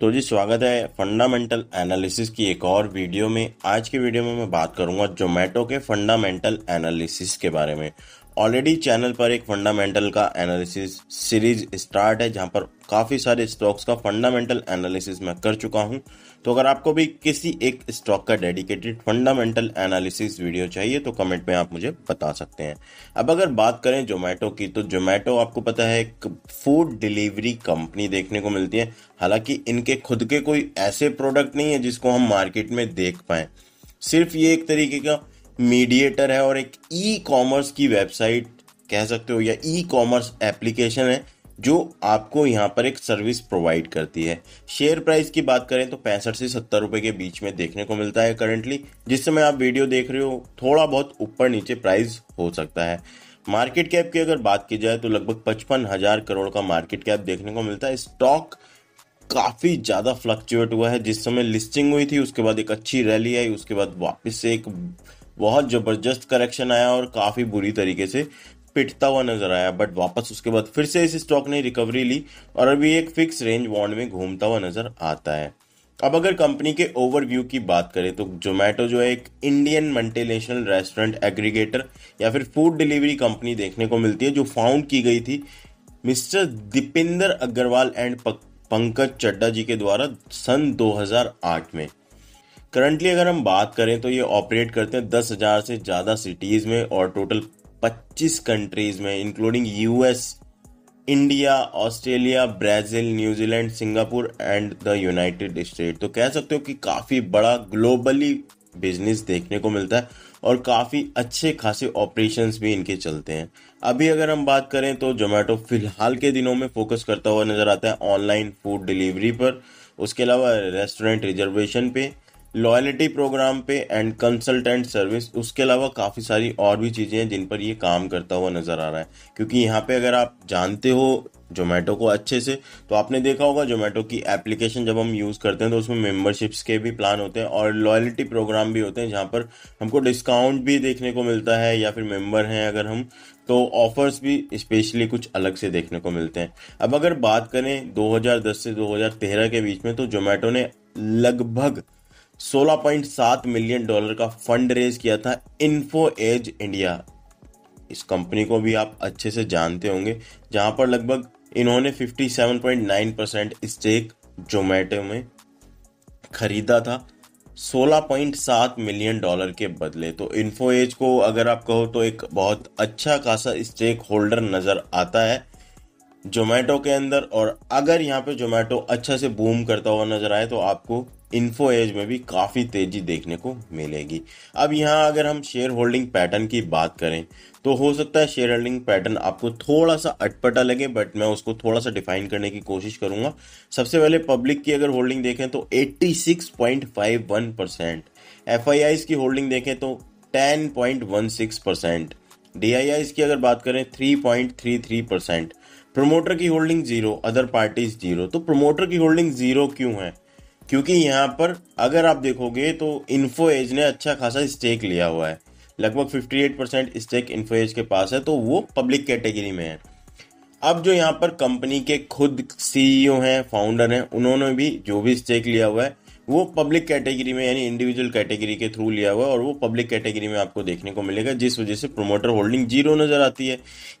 तो जी स्वागत है फंडामेंटल एनालिसिस की एक और वीडियो में आज की वीडियो में मैं बात करूंगा जोमेटो के फंडामेंटल एनालिसिस के बारे में ऑलरेडी चैनल पर एक फंडामेंटल का एनालिसिस सीरीज स्टार्ट है जहां पर काफ़ी सारे स्टॉक्स का फंडामेंटल एनालिसिस मैं कर चुका हूं तो अगर आपको भी किसी एक स्टॉक का डेडिकेटेड फंडामेंटल एनालिसिस वीडियो चाहिए तो कमेंट में आप मुझे बता सकते हैं अब अगर बात करें जोमेटो की तो जोमेटो आपको पता है एक फूड डिलीवरी कंपनी देखने को मिलती है हालांकि इनके खुद के कोई ऐसे प्रोडक्ट नहीं है जिसको हम मार्केट में देख पाए सिर्फ ये एक तरीके का मीडिएटर है और एक ई कॉमर्स की वेबसाइट कह सकते हो या ई कॉमर्स एप्लीकेशन है जो आपको यहाँ पर एक सर्विस प्रोवाइड करती है शेयर प्राइस की बात करें तो पैंसठ से सत्तर रुपए के बीच में देखने को मिलता है करंटली जिस समय आप वीडियो देख रहे हो थोड़ा बहुत ऊपर नीचे प्राइस हो सकता है मार्केट कैप की अगर बात की जाए तो लगभग पचपन हजार करोड़ का मार्केट कैप देखने को मिलता है स्टॉक काफ़ी ज़्यादा फ्लक्चुएट हुआ है जिस समय लिस्टिंग हुई थी उसके बाद एक अच्छी रैली आई उसके बाद वापस से एक बहुत ज़बरदस्त करेक्शन आया और काफ़ी बुरी तरीके से पिटता हुआ नजर आया बट वापस उसके बाद फिर से इस स्टॉक ने रिकवरी ली और अभी एक फिक्स रेंज बॉन्ड में घूमता हुआ नजर आता है अब अगर कंपनी के ओवरव्यू की बात करें तो जोमेटो जो है एक इंडियन मल्टीनेशनल रेस्टोरेंट एग्रीगेटर या फिर फूड डिलीवरी कंपनी देखने को मिलती है जो फाउंड की गई थी मिस्टर दीपेंद्र अग्रवाल एंड पंकज चड्डा जी के द्वारा सन 2008 में करंटली अगर हम बात करें तो ये ऑपरेट करते हैं दस हज़ार से ज़्यादा सिटीज़ में और टोटल पच्चीस कंट्रीज़ में including US India Australia Brazil New Zealand Singapore and the United State तो कह सकते हो कि काफ़ी बड़ा ग्लोबली बिजनेस देखने को मिलता है और काफ़ी अच्छे खासे ऑपरेशंस भी इनके चलते हैं अभी अगर हम बात करें तो जोमेटो फिलहाल के दिनों में फोकस करता हुआ नज़र आता है ऑनलाइन फूड डिलीवरी पर उसके अलावा रेस्टोरेंट रिजर्वेशन पे लॉयलिटी प्रोग्राम पे एंड कंसल्टेंट सर्विस उसके अलावा काफ़ी सारी और भी चीज़ें हैं जिन पर ये काम करता हुआ नज़र आ रहा है क्योंकि यहाँ पे अगर आप जानते हो जोमेटो को अच्छे से तो आपने देखा होगा जोमेटो की एप्लीकेशन जब हम यूज़ करते हैं तो उसमें मेंबरशिप्स के भी प्लान होते हैं और लॉयलिटी प्रोग्राम भी होते हैं जहाँ पर हमको डिस्काउंट भी देखने को मिलता है या फिर मेंबर हैं अगर हम तो ऑफर्स भी स्पेशली कुछ अलग से देखने को मिलते हैं अब अगर बात करें 2010 से 2013 के बीच में तो जोमेटो ने लगभग 16.7 मिलियन डॉलर का फंड रेज किया था इन्फो एज इंडिया इस कंपनी को भी आप अच्छे से जानते होंगे जहां पर लगभग इन्होंने 57.9 परसेंट स्टेक जोमेटो में खरीदा था 16.7 मिलियन डॉलर के बदले तो इन्फो एज को अगर आप कहो तो एक बहुत अच्छा खासा स्टेक होल्डर नज़र आता है जोमेटो के अंदर और अगर यहाँ पे जोमेटो अच्छा से बूम करता हुआ नज़र आए तो आपको इन्फो एज में भी काफ़ी तेज़ी देखने को मिलेगी अब यहाँ अगर हम शेयर होल्डिंग पैटर्न की बात करें तो हो सकता है शेयर होल्डिंग पैटर्न आपको थोड़ा सा अटपटा लगे बट मैं उसको थोड़ा सा डिफाइन करने की कोशिश करूंगा सबसे पहले पब्लिक की अगर होल्डिंग देखें तो 86.51 परसेंट एफ की होल्डिंग देखें तो 10.16 परसेंट डी की अगर बात करें 3.33 परसेंट प्रोमोटर की holding zero other parties zero तो प्रोमोटर की होल्डिंग जीरो क्यों है क्योंकि यहाँ पर अगर आप देखोगे तो इन्फो एज ने अच्छा खासा स्टेक लिया हुआ है लगभग 58 परसेंट स्टेक इन्फो एज के पास है तो वो पब्लिक कैटेगरी में है अब जो यहाँ पर कंपनी के खुद सीईओ e हैं फाउंडर हैं उन्होंने भी जो भी स्टेक लिया हुआ है वो पब्लिक कैटेगरी में यानी इंडिविजुअल कैटेगरी के थ्रू लिया हुआ है और वो पब्लिक कैटेगरी में आपको देखने को मिलेगा जिस वजह से प्रोमोटर होल्डिंग जीरो नज़र आती है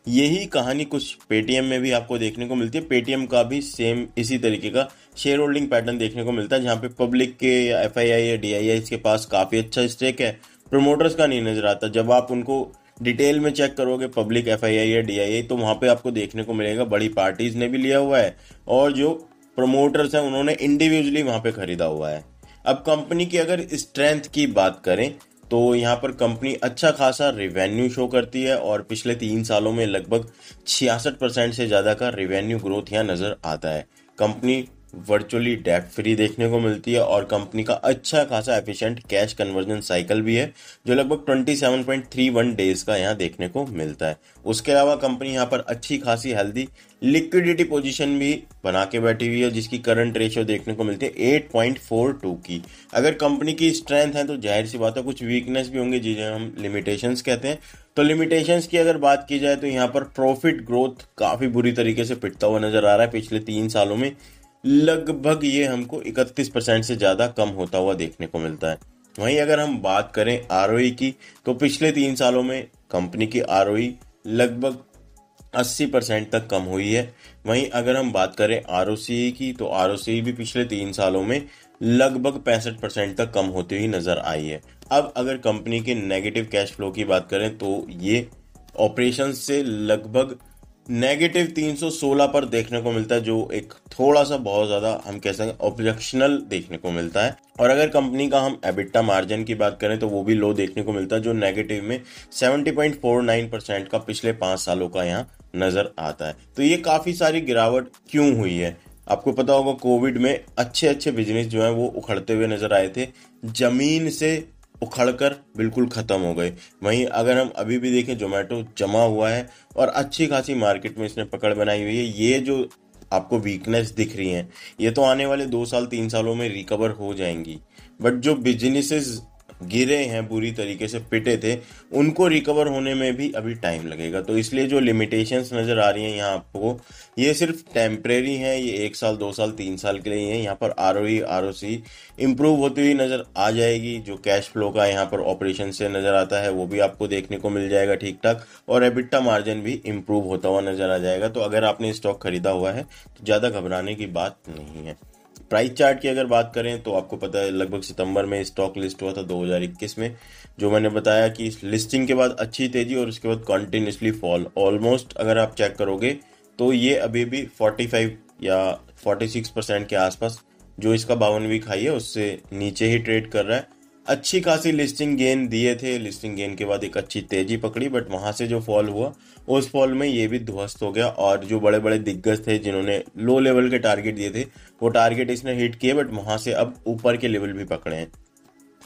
यही कहानी कुछ पेटीएम में भी आपको देखने को मिलती है पेटीएम का भी सेम इसी तरीके का शेयर होल्डिंग पैटर्न देखने को मिलता है जहाँ पे पब्लिक के या एफ या डी के पास काफ़ी अच्छा स्टेक है प्रोमोटर्स का नहीं नज़र आता जब आप उनको डिटेल में चेक करोगे पब्लिक एफ या डी तो वहाँ पे आपको देखने को मिलेगा बड़ी पार्टीज ने भी लिया हुआ है और जो प्रमोटर्स हैं उन्होंने इंडिविजुअली वहाँ पे खरीदा हुआ है अब कंपनी की अगर स्ट्रेंथ की बात करें तो यहाँ पर कंपनी अच्छा खासा रिवेन्यू शो करती है और पिछले तीन सालों में लगभग छियासठ परसेंट से ज़्यादा का रिवेन्यू ग्रोथ यहाँ नज़र आता है कंपनी वर्चुअली डेट फ्री देखने को मिलती है और कंपनी का अच्छा खासा एफिशिएंट कैश कन्वर्जन साइकिल भी है जो लगभग 27.31 डेज का यहाँ देखने को मिलता है उसके अलावा कंपनी यहाँ पर अच्छी खासी हेल्दी लिक्विडिटी पोजीशन भी बना के बैठी हुई है जिसकी करंट रेशियो देखने को मिलती है 8.42 की अगर कंपनी की स्ट्रेंथ है तो जाहिर सी बात है कुछ वीकनेस भी होंगे जिन्हें हम लिमिटेशन कहते हैं तो लिमिटेशंस की अगर बात की जाए तो यहाँ पर प्रॉफिट ग्रोथ काफ़ी बुरी तरीके से पिटता हुआ नजर आ रहा है पिछले तीन सालों में लगभग ये हमको 31 परसेंट से ज़्यादा कम होता हुआ देखने को मिलता है वहीं अगर हम बात करें आर की तो पिछले तीन सालों में कंपनी की आर लगभग 80 परसेंट तक कम हुई है वहीं अगर हम बात करें आर की तो आर भी पिछले तीन सालों में लगभग पैंसठ परसेंट तक कम होती हुई नज़र आई है अब अगर कंपनी के नेगेटिव कैश फ्लो की बात करें तो ये ऑपरेशन से लगभग नेगेटिव 316 पर देखने को मिलता है जो एक थोड़ा सा बहुत ज़्यादा हम कह सकते हैं ऑब्जेक्शनल देखने को मिलता है और अगर कंपनी का हम एबिट्टा मार्जिन की बात करें तो वो भी लो देखने को मिलता है जो नेगेटिव में 70.49 परसेंट का पिछले पांच सालों का यहाँ नज़र आता है तो ये काफ़ी सारी गिरावट क्यों हुई है आपको पता होगा कोविड में अच्छे अच्छे बिजनेस जो है वो उखड़ते हुए नज़र आए थे ज़मीन से उखड़ कर बिल्कुल ख़त्म हो गए वहीं अगर हम अभी भी देखें जोमेटो जमा हुआ है और अच्छी खासी मार्केट में इसने पकड़ बनाई हुई है ये जो आपको वीकनेस दिख रही हैं ये तो आने वाले दो साल तीन सालों में रिकवर हो जाएंगी बट जो बिजनेसेस गिरे हैं बुरी तरीके से पिटे थे उनको रिकवर होने में भी अभी टाइम लगेगा तो इसलिए जो लिमिटेशंस नज़र आ रही हैं यहाँ आपको ये सिर्फ टेम्परेरी हैं ये एक साल दो साल तीन साल के लिए हैं यहाँ पर R O R O C improve होती हुई नज़र आ जाएगी जो कैश फ्लो का यहाँ पर ऑपरेशन से नज़र आता है वो भी आपको देखने को मिल जाएगा ठीक ठाक और एबिट्टा मार्जिन भी इम्प्रूव होता हुआ नज़र आ जाएगा तो अगर आपने स्टॉक खरीदा हुआ है तो ज़्यादा घबराने की बात नहीं है प्राइस चार्ट की अगर बात करें तो आपको पता है लगभग सितंबर में स्टॉक लिस्ट हुआ था 2021 में जो मैंने बताया कि लिस्टिंग के बाद अच्छी तेजी और उसके बाद कॉन्टिन्यूसली फॉल ऑलमोस्ट अगर आप चेक करोगे तो ये अभी भी 45 या 46 परसेंट के आसपास जो इसका बावन वीक हाई है उससे नीचे ही ट्रेड कर रहा है अच्छी खासी लिस्टिंग गेन दिए थे लिस्टिंग गेन के बाद एक अच्छी तेजी पकड़ी बट वहां से जो फॉल हुआ उस फॉल में ये भी ध्वस्त हो गया और जो बड़े बड़े दिग्गज थे जिन्होंने लो लेवल के टारगेट दिए थे वो टारगेट इसने हिट किए बट वहां से अब ऊपर के लेवल भी पकड़े हैं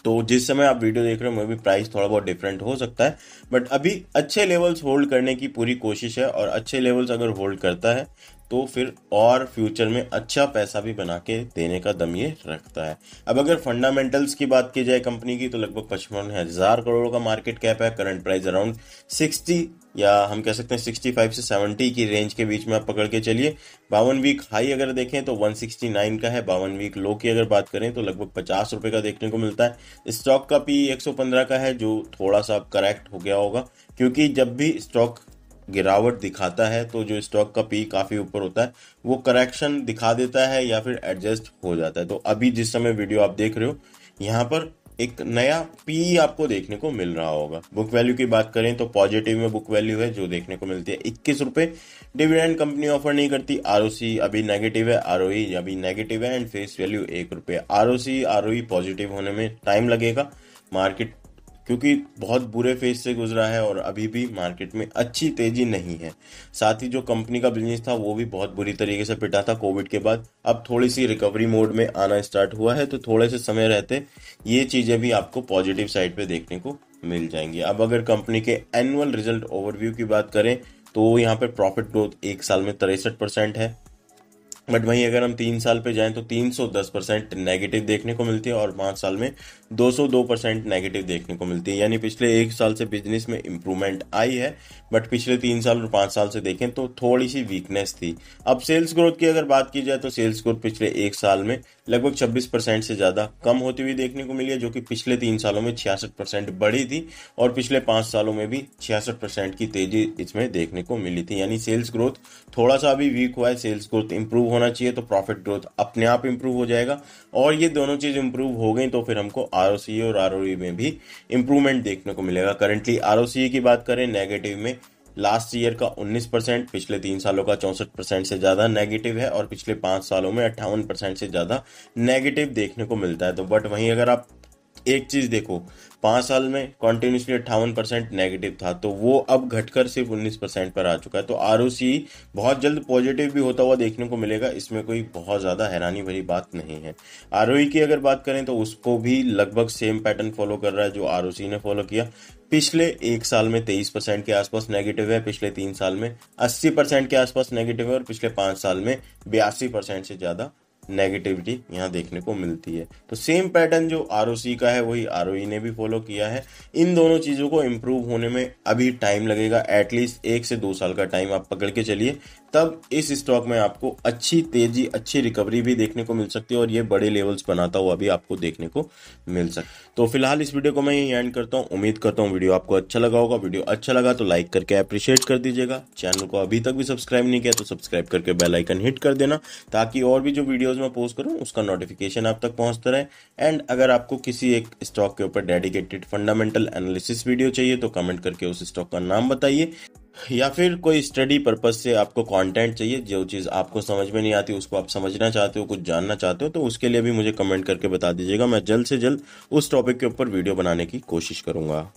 तो जिस समय आप वीडियो देख रहे हो मे भी प्राइस थोड़ा बहुत डिफरेंट हो सकता है बट अभी अच्छे लेवल्स होल्ड करने की पूरी कोशिश है और अच्छे लेवल्स अगर होल्ड करता है तो फिर और फ्यूचर में अच्छा पैसा भी बना के देने का दम ये रखता है अब अगर फंडामेंटल्स की बात की जाए कंपनी की तो लगभग पचपन हजार करोड़ का मार्केट कैप है करंट प्राइस अराउंड सिक्सटी या हम कह सकते हैं 65 से 70 की रेंज के बीच में आप पकड़ के चलिए बावन वीक हाई अगर देखें तो 169 का है बावन वीक लो की अगर बात करें तो लगभग पचास रुपये का देखने को मिलता है स्टॉक का पी पंद्रह का है जो थोड़ा सा करेक्ट हो गया होगा क्योंकि जब भी स्टॉक गिरावट दिखाता है तो जो स्टॉक का पी काफ़ी ऊपर होता है वो करेक्शन दिखा देता है या फिर एडजस्ट हो जाता है तो अभी जिस समय वीडियो आप देख रहे हो यहाँ पर एक नया पी आपको देखने को मिल रहा होगा बुक वैल्यू की बात करें तो पॉजिटिव में बुक वैल्यू है जो देखने को मिलती है इक्कीस रुपए डिविडेंड कंपनी ऑफर नहीं करती आर अभी नेगेटिव है आर अभी नेगेटिव है एंड फेस वैल्यू एक रुपये आर ओ पॉजिटिव होने में टाइम लगेगा मार्केट क्योंकि बहुत बुरे फेज से गुजरा है और अभी भी मार्केट में अच्छी तेजी नहीं है साथ ही जो कंपनी का बिजनेस था वो भी बहुत बुरी तरीके से पिटा था कोविड के बाद अब थोड़ी सी रिकवरी मोड में आना स्टार्ट हुआ है तो थोड़े से समय रहते ये चीज़ें भी आपको पॉजिटिव साइड पर देखने को मिल जाएंगी अब अगर कंपनी के एनुअल रिजल्ट ओवरव्यू की बात करें तो यहाँ पर प्रॉफिट ग्रोथ एक साल में तिरसठ परसेंट है बट वहीं अगर हम तीन साल पे जाएं तो 310 परसेंट नेगेटिव देखने को मिलती है और पाँच साल में 202 परसेंट नेगेटिव देखने को मिलती है यानी पिछले एक साल से बिजनेस में इंप्रूवमेंट आई है बट पिछले तीन साल और पाँच साल से देखें तो थोड़ी सी वीकनेस थी अब सेल्स ग्रोथ की अगर बात की जाए तो सेल्स ग्रोथ पिछले एक साल में लगभग छब्बीस परसेंट से ज़्यादा कम होती हुई देखने को मिली है जो कि पिछले तीन सालों में छियासठ परसेंट बढ़ी थी और पिछले पाँच सालों में भी छियासठ परसेंट की तेजी इसमें देखने को मिली थी यानी सेल्स ग्रोथ थोड़ा सा अभी वीक हुआ है सेल्स ग्रोथ इंप्रूव होना चाहिए तो प्रॉफिट ग्रोथ अपने आप इंप्रूव हो जाएगा और ये दोनों चीज़ इंप्रूव हो गई तो फिर हमको आर और आर में भी इंप्रूवमेंट देखने को मिलेगा करेंटली आर की बात करें नेगेटिव में लास्ट ईयर का 19 परसेंट पिछले तीन सालों का चौंसठ परसेंट से ज़्यादा नेगेटिव है और पिछले पांच सालों में अट्ठावन परसेंट से ज़्यादा नेगेटिव देखने को मिलता है तो बट वहीं अगर आप एक चीज़ देखो पांच साल में कॉन्टिन्यूसली अट्ठावन परसेंट नेगेटिव था तो वो अब घटकर सिर्फ उन्नीस परसेंट पर आ चुका है तो आर बहुत जल्द पॉजिटिव भी होता हुआ देखने को मिलेगा इसमें कोई बहुत ज़्यादा हैरानी भरी बात नहीं है आर e की अगर बात करें तो उसको भी लगभग सेम पैटर्न फॉलो कर रहा है जो आर ने फॉलो किया पिछले एक साल में तेईस परसेंट के आसपास नेगेटिव है पिछले तीन साल में अस्सी परसेंट के आसपास नेगेटिव है और पिछले पांच साल में बयासी परसेंट से ज़्यादा नेगेटिविटी यहाँ देखने को मिलती है तो सेम पैटर्न जो आर का है वही आर e ने भी फॉलो किया है इन दोनों चीज़ों को इम्प्रूव होने में अभी टाइम लगेगा एटलीस्ट एक से दो साल का टाइम आप पकड़ के चलिए तब इस स्टॉक में आपको अच्छी तेजी अच्छी रिकवरी भी देखने को मिल सकती है और ये बड़े लेवल्स बनाता हुआ भी आपको देखने को मिल सकता तो फिलहाल इस वीडियो को मैं यही एंड करता हूँ उम्मीद करता हूँ वीडियो आपको अच्छा लगा होगा वीडियो अच्छा लगा तो लाइक करके अप्रिशिएट कर दीजिएगा चैनल को अभी तक भी सब्सक्राइब नहीं किया तो सब्सक्राइब करके बेलाइकन हिट कर देना ताकि और भी जो वीडियोज मैं पोस्ट करूँ उसका नोटिफिकेशन आप तक पहुंचता रहे एंड अगर आपको किसी एक स्टॉक के ऊपर डेडिकेटेड फंडामेंटल एनालिसिस वीडियो चाहिए तो कमेंट करके उस स्टॉक का नाम बताइए या फिर कोई स्टडी पर्पज से आपको कंटेंट चाहिए जो चीज़ आपको समझ में नहीं आती उसको आप समझना चाहते हो कुछ जानना चाहते हो तो उसके लिए भी मुझे कमेंट करके बता दीजिएगा मैं जल्द से जल्द उस टॉपिक के ऊपर वीडियो बनाने की कोशिश करूँगा